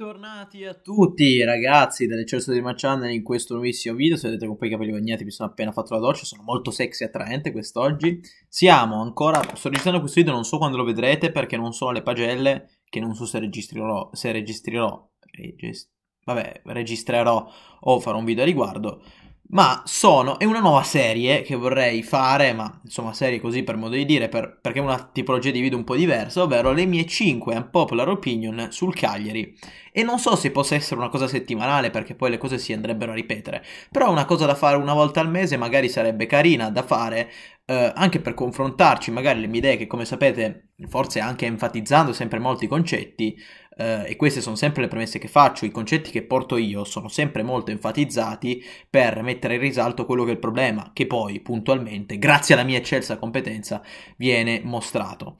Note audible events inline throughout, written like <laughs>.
Bentornati a tutti ragazzi dell'eccesso di Machannel in questo nuovissimo video, se vedete con quei capelli bagnati mi sono appena fatto la doccia, sono molto sexy e attraente quest'oggi Siamo ancora, sto registrando questo video, non so quando lo vedrete perché non sono le pagelle che non so se registrerò, se registrerò, regist- vabbè registrerò o farò un video a riguardo ma sono, è una nuova serie che vorrei fare, ma insomma serie così per modo di dire, per, perché è una tipologia di video un po' diversa, ovvero le mie 5 unpopular opinion sul Cagliari. E non so se possa essere una cosa settimanale, perché poi le cose si andrebbero a ripetere, però una cosa da fare una volta al mese magari sarebbe carina da fare, eh, anche per confrontarci magari le mie idee che come sapete forse anche enfatizzando sempre molti concetti, eh, e queste sono sempre le premesse che faccio, i concetti che porto io sono sempre molto enfatizzati per mettere in risalto quello che è il problema, che poi puntualmente, grazie alla mia eccelsa competenza, viene mostrato.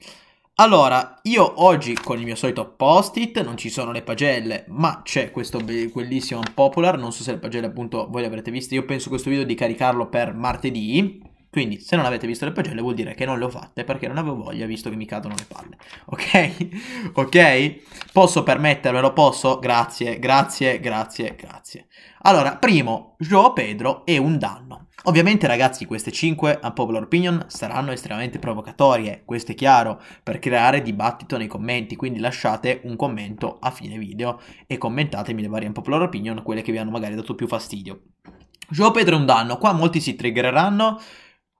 Allora, io oggi con il mio solito post-it, non ci sono le pagelle, ma c'è questo be- bellissimo popular, non so se le pagelle appunto voi le avrete viste, io penso questo video di caricarlo per martedì, quindi se non avete visto le pagelle vuol dire che non le ho fatte perché non avevo voglia visto che mi cadono le palle. Ok? <laughs> Ok? Posso permettermelo? Posso? Grazie, grazie, grazie, grazie. Allora, primo, Joao Pedro è un danno. Ovviamente ragazzi queste 5 unpopular opinion saranno estremamente provocatorie, questo è chiaro, per creare dibattito nei commenti, quindi lasciate un commento a fine video e commentatemi le varie unpopular opinion, quelle che vi hanno magari dato più fastidio. Joao Pedro è un danno, qua molti si triggereranno,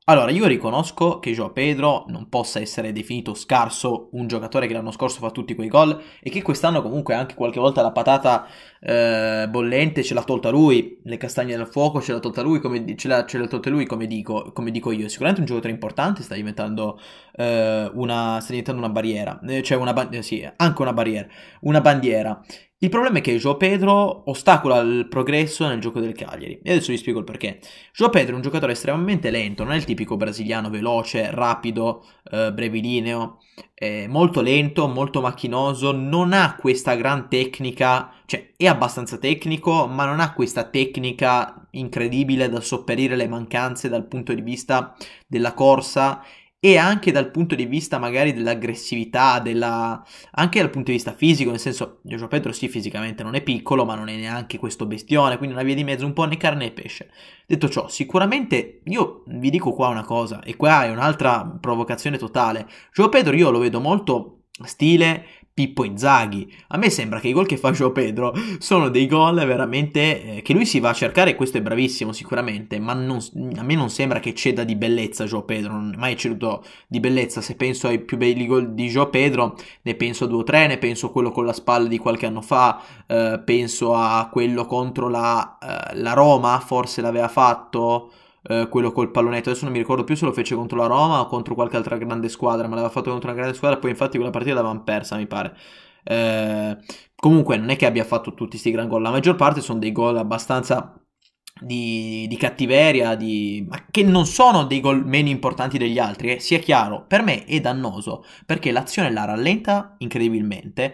allora, io riconosco che Joao Pedro non possa essere definito scarso, un giocatore che l'anno scorso fa tutti quei gol e che quest'anno comunque anche qualche volta la patata eh, bollente ce l'ha tolta lui, le castagne dal fuoco ce l'ha tolta lui, come, ce l'ha, ce l'ha tolta lui come, dico, come dico io. Sicuramente un giocatore importante, sta diventando, eh, una, sta diventando una barriera, eh, cioè una, ba- sì, anche una barriera, una bandiera. Il problema è che Joao Pedro ostacola il progresso nel gioco del Cagliari. E adesso vi spiego il perché. Joao Pedro è un giocatore estremamente lento, non è il tipico brasiliano veloce, rapido, eh, brevilineo. È molto lento, molto macchinoso, non ha questa gran tecnica cioè, è abbastanza tecnico, ma non ha questa tecnica incredibile da sopperire le mancanze dal punto di vista della corsa e anche dal punto di vista magari dell'aggressività, della... anche dal punto di vista fisico, nel senso Giorgio Pedro sì fisicamente non è piccolo, ma non è neanche questo bestione, quindi una via di mezzo un po' né carne né pesce. Detto ciò, sicuramente io vi dico qua una cosa, e qua è un'altra provocazione totale, Giorgio Pedro io lo vedo molto stile Pippo Inzaghi. A me sembra che i gol che fa Gio Pedro sono dei gol veramente eh, che lui si va a cercare, questo è bravissimo sicuramente, ma non, a me non sembra che ceda di bellezza Gio Pedro, non è mai ceduto di bellezza, se penso ai più belli gol di Gio Pedro ne penso a due o tre, ne penso a quello con la spalla di qualche anno fa, eh, penso a quello contro la, eh, la Roma, forse l'aveva fatto eh, quello col pallonetto, adesso non mi ricordo più se lo fece contro la Roma o contro qualche altra grande squadra, ma l'aveva fatto contro una grande squadra, poi infatti quella partita l'avevamo persa, mi pare. Eh, comunque non è che abbia fatto tutti questi gran gol, la maggior parte sono dei gol abbastanza di, di, cattiveria, di... ma che non sono dei gol meno importanti degli altri, eh? sia chiaro, per me è dannoso perché l'azione la rallenta incredibilmente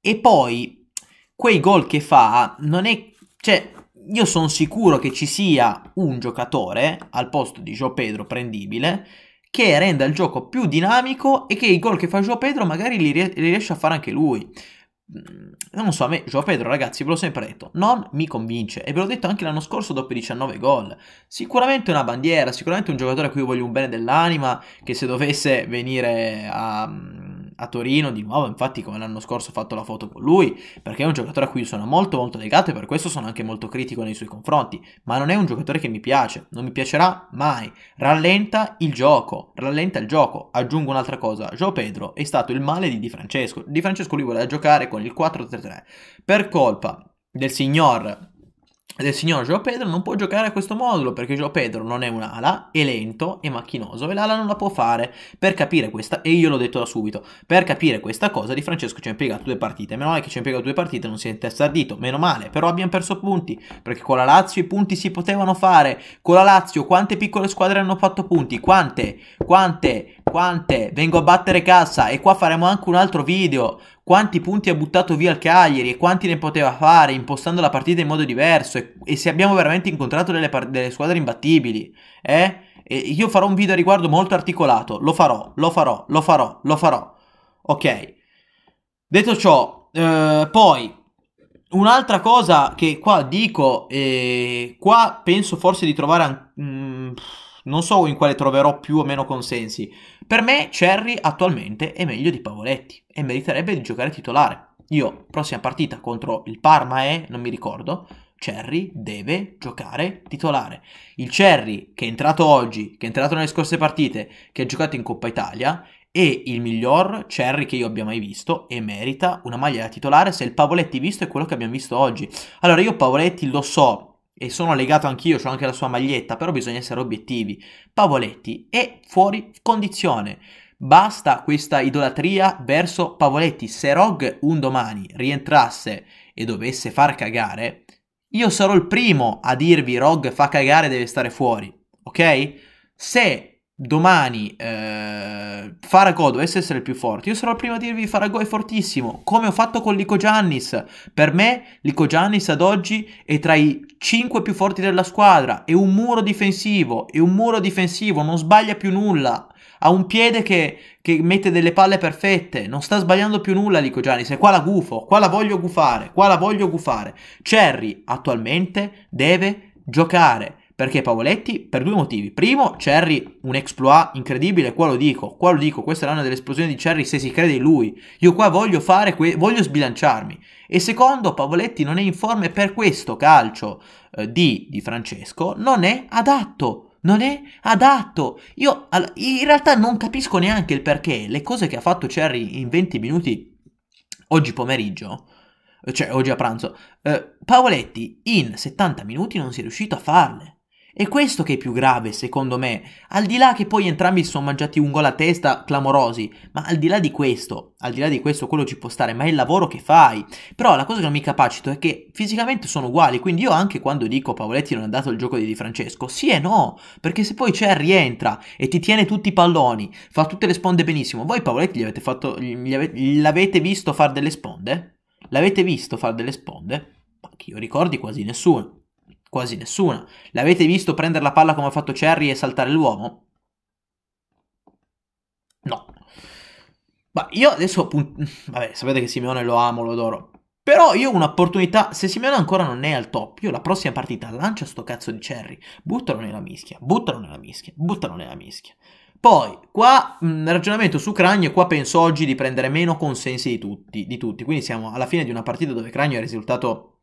e poi quei gol che fa non è... cioè io sono sicuro che ci sia un giocatore al posto di Gio Pedro prendibile che renda il gioco più dinamico e che i gol che fa Gio Pedro magari li, ries- li riesce a fare anche lui. Mm, non so, a me Gio Pedro, ragazzi, ve l'ho sempre detto, non mi convince e ve l'ho detto anche l'anno scorso dopo i 19 gol. Sicuramente una bandiera, sicuramente un giocatore a cui voglio un bene dell'anima che se dovesse venire a mm, a Torino di nuovo, infatti come l'anno scorso ho fatto la foto con lui, perché è un giocatore a cui sono molto molto legato e per questo sono anche molto critico nei suoi confronti, ma non è un giocatore che mi piace, non mi piacerà mai, rallenta il gioco, rallenta il gioco, aggiungo un'altra cosa, Gio Pedro è stato il male di Di Francesco, Di Francesco lui voleva giocare con il 4-3-3, per colpa del signor del signor Joao Pedro non può giocare a questo modulo perché Joao Pedro non è un'ala, è lento, è macchinoso e l'ala non la può fare. Per capire questa, e io l'ho detto da subito, per capire questa cosa Di Francesco ci ha impiegato due partite, meno male che ci ha impiegato due partite, non si è intestardito, meno male, però abbiamo perso punti, perché con la Lazio i punti si potevano fare, con la Lazio quante piccole squadre hanno fatto punti, quante, quante, quante, vengo a battere cassa e qua faremo anche un altro video quanti punti ha buttato via il Cagliari e quanti ne poteva fare impostando la partita in modo diverso e, e se abbiamo veramente incontrato delle, delle squadre imbattibili, eh? io farò un video a riguardo molto articolato, lo farò, lo farò, lo farò, lo farò. Ok. Detto ciò, eh, poi un'altra cosa che qua dico, eh, qua penso forse di trovare, mh, mm, non so in quale troverò più o meno consensi, per me Cerri attualmente è meglio di Pavoletti e meriterebbe di giocare titolare. Io, prossima partita contro il Parma è, non mi ricordo, Cerri deve giocare titolare. Il Cerri che è entrato oggi, che è entrato nelle scorse partite, che ha giocato in Coppa Italia, è il miglior Cerri che io abbia mai visto e merita una maglia da titolare se il Pavoletti visto è quello che abbiamo visto oggi. Allora io Pavoletti lo so e sono legato anch'io, ho anche la sua maglietta, però bisogna essere obiettivi. Pavoletti è fuori condizione. Basta questa idolatria verso Pavoletti. Se Rog un domani rientrasse e dovesse far cagare, io sarò il primo a dirvi Rog fa cagare, deve stare fuori, ok? Se domani eh, Farago dovesse essere il più forte, io sarò il primo a dirvi Farago è fortissimo, come ho fatto con Lico Giannis. Per me Lico Giannis ad oggi è tra i 5 più forti della squadra, è un muro difensivo, è un muro difensivo, non sbaglia più nulla. Ha un piede che, che mette delle palle perfette, non sta sbagliando più nulla Lico Giannis, e qua la gufo, qua la voglio gufare, qua la voglio gufare. Cherry attualmente deve giocare perché Pavoletti? Per due motivi. Primo, Cerri, un exploit incredibile, qua lo dico, qua lo dico, questa è l'anno dell'esplosione di Cerri se si crede in lui. Io qua voglio fare, que- voglio sbilanciarmi. E secondo, Pavoletti non è in forma e per questo calcio eh, di, di Francesco non è adatto non è adatto. Io in realtà non capisco neanche il perché. Le cose che ha fatto Cerri in 20 minuti oggi pomeriggio, cioè oggi a pranzo, eh, Paoletti in 70 minuti non si è riuscito a farle. È questo che è più grave, secondo me. Al di là che poi entrambi si sono mangiati un gol a testa clamorosi, ma al di là di questo, al di là di questo quello ci può stare, ma è il lavoro che fai. Però la cosa che non mi capacito è che fisicamente sono uguali, quindi io anche quando dico Pavoletti non ha dato il gioco di Di Francesco, sì e no, perché se poi c'è rientra e ti tiene tutti i palloni, fa tutte le sponde benissimo, voi Pavoletti gli avete fatto, gli avete, l'avete visto fare delle sponde? L'avete visto fare delle sponde? Ma che io ricordi quasi nessuno. Quasi nessuna. L'avete visto prendere la palla come ha fatto Cherry e saltare l'uomo? No. Ma io adesso... Vabbè, sapete che Simeone lo amo, lo adoro. Però io un'opportunità, se Simeone ancora non è al top, io la prossima partita lancio sto cazzo di Cherry, buttalo nella mischia, buttalo nella mischia, buttalo nella mischia. Poi, qua mh, mm, ragionamento su Cragno, qua penso oggi di prendere meno consensi di tutti, di tutti, quindi siamo alla fine di una partita dove Cragno è risultato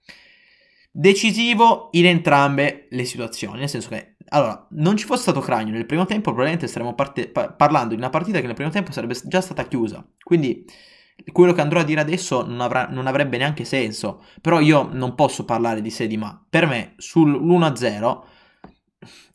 Decisivo in entrambe le situazioni, nel senso che allora, non ci fosse stato Cragno nel primo tempo, probabilmente staremmo parte- parlando di una partita che nel primo tempo sarebbe già stata chiusa. Quindi quello che andrò a dire adesso non, avrà, non avrebbe neanche senso. Però io non posso parlare di sé di ma. Per me, sull'1-0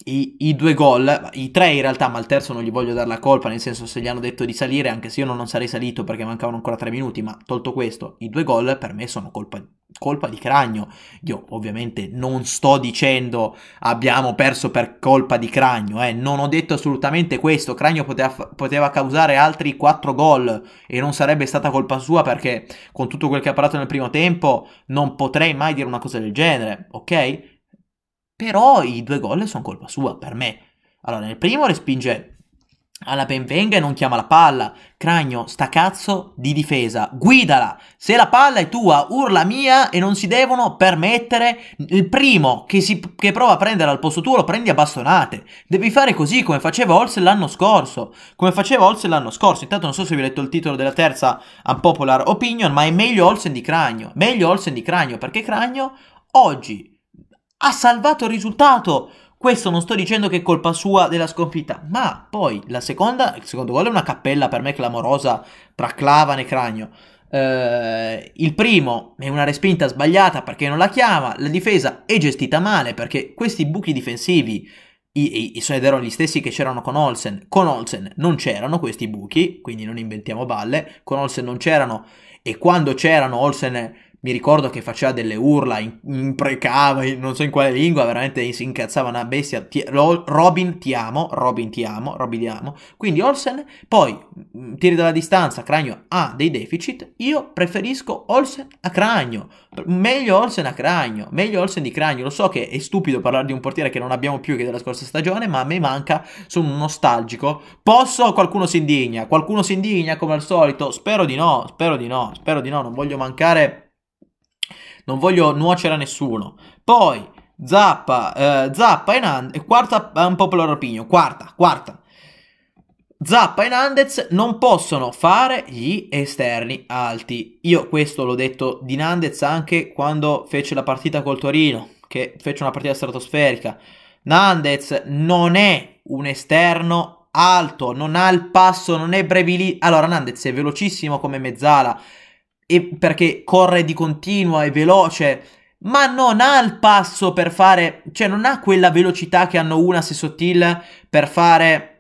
i, i due gol, i tre in realtà, ma il terzo non gli voglio dare la colpa, nel senso se gli hanno detto di salire, anche se io non sarei salito perché mancavano ancora tre minuti, ma tolto questo, i due gol per me sono colpa, colpa di Cragno. Io ovviamente non sto dicendo abbiamo perso per colpa di Cragno, eh. non ho detto assolutamente questo, Cragno poteva, poteva causare altri quattro gol e non sarebbe stata colpa sua perché con tutto quel che ha parlato nel primo tempo non potrei mai dire una cosa del genere, ok? Però i due gol sono colpa sua, per me. Allora, nel primo respinge alla benvenga e non chiama la palla. Cragno, sta cazzo di difesa, guidala. Se la palla è tua, urla mia e non si devono permettere. Il primo che, si, che prova a prendere al posto tuo lo prendi a bastonate. Devi fare così come faceva Olsen l'anno scorso. Come faceva Olsen l'anno scorso. Intanto non so se vi ho letto il titolo della terza Unpopular Opinion, ma è meglio Olsen di Cragno. Meglio Olsen di Cragno perché Cragno oggi ha salvato il risultato. Questo non sto dicendo che è colpa sua della sconfitta, ma poi la seconda, il secondo gol è una cappella per me clamorosa tra Clavan e Cragno. Eh, il primo è una respinta sbagliata perché non la chiama, la difesa è gestita male perché questi buchi difensivi i, i, ed erano gli stessi che c'erano con Olsen. Con Olsen non c'erano questi buchi, quindi non inventiamo balle. Con Olsen non c'erano e quando c'erano Olsen mi ricordo che faceva delle urla, imprecava, non so in quale lingua, veramente si incazzava una bestia. Ti, lo, Robin ti amo, Robin ti amo, Robin ti amo. Quindi Olsen, poi mm, tiri dalla distanza, Cragno ha dei deficit, io preferisco Olsen a Cragno. Meglio Olsen a Cragno, meglio Olsen di Cragno. Lo so che è stupido parlare di un portiere che non abbiamo più che della scorsa stagione, ma a me manca, sono nostalgico. Posso? Qualcuno si indigna, qualcuno si indigna come al solito? Spero di no, spero di no, spero di no, non voglio mancare non voglio nuocere a nessuno. Poi Zappa, eh, Zappa e Nandez, eh, quarta eh, un popular opinion, quarta, quarta. Zappa e Nandez non possono fare gli esterni alti. Io questo l'ho detto di Nandez anche quando fece la partita col Torino, che fece una partita stratosferica. Nandez non è un esterno alto, non ha il passo, non è brevili. Allora, Nandez è velocissimo come mezzala, e perché corre di continua, e veloce, ma non ha il passo per fare, cioè non ha quella velocità che hanno una se Sottil per fare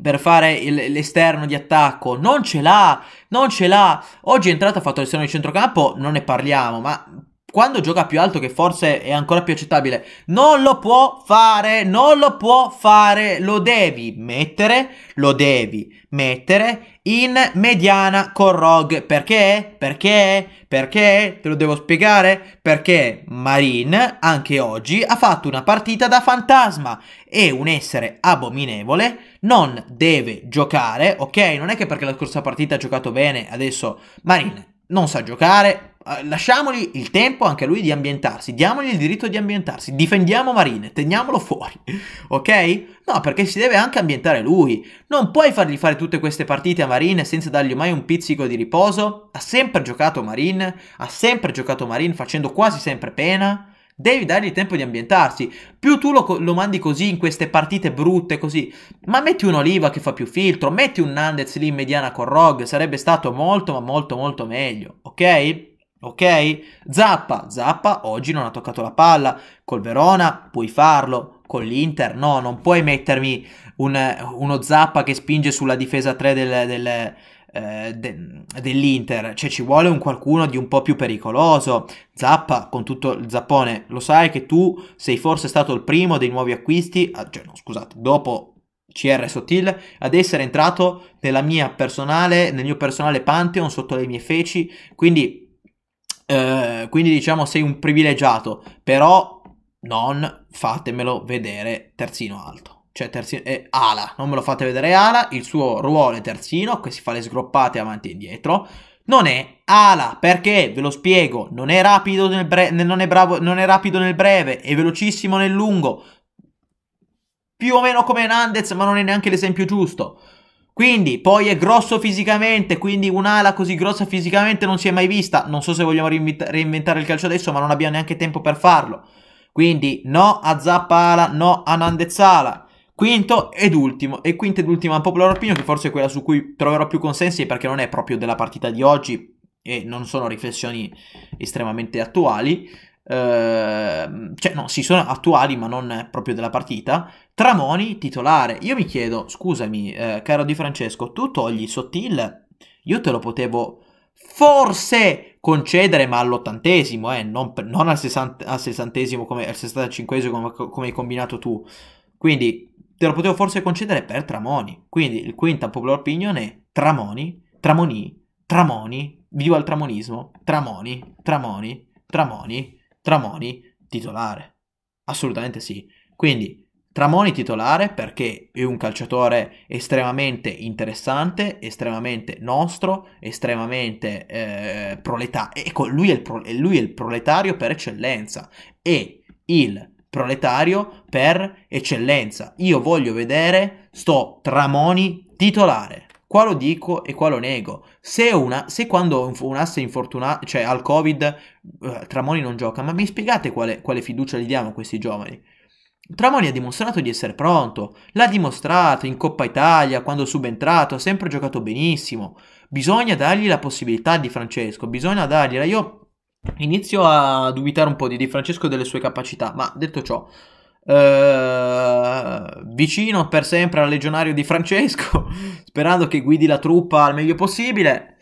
per fare il, l'esterno di attacco non ce l'ha, non ce l'ha oggi è entrato, ha fatto l'esterno di centrocampo non ne parliamo, ma quando gioca più alto che forse è ancora più accettabile non lo può fare, non lo può fare, lo devi mettere, lo devi mettere in mediana con Rogue. Perché? Perché? Perché? Te lo devo spiegare? Perché Marine anche oggi ha fatto una partita da fantasma e un essere abominevole non deve giocare, ok? Non è che perché la scorsa partita ha giocato bene, adesso Marine non sa giocare, eh, lasciamogli il tempo anche a lui di ambientarsi, diamogli il diritto di ambientarsi, difendiamo Marine, teniamolo fuori, <laughs> ok? No, perché si deve anche ambientare lui. Non puoi fargli fare tutte queste partite a Marine senza dargli mai un pizzico di riposo. Ha sempre giocato Marine, ha sempre giocato Marine facendo quasi sempre pena. Devi dargli tempo di ambientarsi. Più tu lo, lo, mandi così in queste partite brutte, così. Ma metti un Oliva che fa più filtro, metti un Nandez lì in mediana con Rogue. sarebbe stato molto, ma molto, molto meglio, ok? ok? Zappa, Zappa oggi non ha toccato la palla, col Verona puoi farlo, con l'Inter no, non puoi mettermi un, uno Zappa che spinge sulla difesa 3 del, del, eh, de, dell'Inter, cioè ci vuole un qualcuno di un po' più pericoloso. Zappa, con tutto il zappone, lo sai che tu sei forse stato il primo dei nuovi acquisti, cioè no scusate, dopo CR Sottil, ad essere entrato mia personale, nel mio personale pantheon sotto le mie feci, quindi eh, quindi diciamo sei un privilegiato, però non fatemelo vedere terzino alto. Cioè terzino, eh, ala, non me lo fate vedere ala, il suo ruolo è terzino, che si fa le sgroppate avanti e indietro. Non è ala, perché, ve lo spiego, non è rapido nel, breve, non è non è rapido nel breve, è velocissimo nel lungo, più o meno come Hernandez, ma non è neanche l'esempio giusto. Quindi, poi è grosso fisicamente, quindi un'ala così grossa fisicamente non si è mai vista. Non so se vogliamo reinventare il calcio adesso, ma non abbiamo neanche tempo per farlo. Quindi, no a Zappala, no a Nandezzala. Quinto ed ultimo, e quinta ed ultima Popolare Opinion, che forse è quella su cui troverò più consensi, perché non è proprio della partita di oggi e non sono riflessioni estremamente attuali. Ehm, cioè no, sì, sono attuali ma non proprio della partita, Tramoni titolare. Io mi chiedo, scusami eh, caro Di Francesco, tu togli Sottil, io te lo potevo forse concedere ma all'ottantesimo, eh, non, non al, sessant- al sessantesimo come, al sessantacinquesimo come, come hai combinato tu. Quindi te lo potevo forse concedere per Tramoni. Quindi il quinta popular opinion è Tramoni, Tramoni, Tramoni, viva il tramonismo, Tramoni, Tramoni, Tramoni. Tramoni titolare. Assolutamente sì. Quindi Tramoni titolare perché è un calciatore estremamente interessante, estremamente nostro, estremamente eh, proletario. Ecco, lui è, pro- lui è il proletario per eccellenza. E il proletario per eccellenza. Io voglio vedere sto Tramoni titolare qua lo dico e qua lo nego. Se, una, se quando un asse infortunato, cioè al Covid, uh, Tramoni non gioca, ma mi spiegate quale, quale fiducia gli diamo a questi giovani? Tramoni ha dimostrato di essere pronto, l'ha dimostrato in Coppa Italia, quando subentrato, ha sempre giocato benissimo. Bisogna dargli la possibilità di Francesco, bisogna dargliela. Io inizio a dubitare un po' di, di Francesco e delle sue capacità, ma detto ciò, eh, vicino per sempre al legionario di Francesco, <laughs> sperando che guidi la truppa al meglio possibile.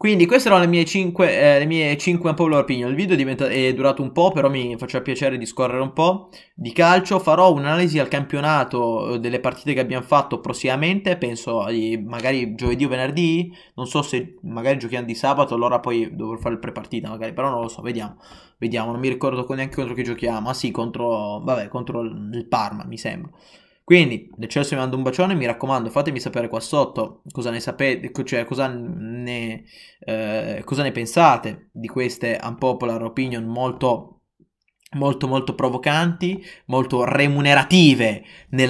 Quindi queste erano le mie 5, eh, le mie 5 unpopular opinion. Il video è, diventa- è durato un po', però mi faceva piacere discorrere un po' di calcio. Farò un'analisi al campionato eh, delle partite che abbiamo fatto prossimamente, penso magari giovedì o venerdì. Non so se magari giochiamo di sabato, allora poi dovrò fare il prepartita magari, però non lo so, vediamo. Vediamo, non mi ricordo neanche contro chi giochiamo. Ah sì, contro, vabbè, contro il Parma, mi sembra. Quindi, nel cielo vi mando un bacione, mi raccomando, fatemi sapere qua sotto cosa ne sapete, cioè cosa ne, eh, cosa ne pensate di queste unpopular opinion molto molto molto provocanti, molto remunerative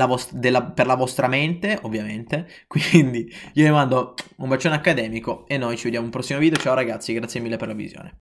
vost- della, per la vostra mente, ovviamente. <laughs> Quindi io vi mando un bacione accademico e noi ci vediamo in un prossimo video. Ciao ragazzi, grazie mille per la visione.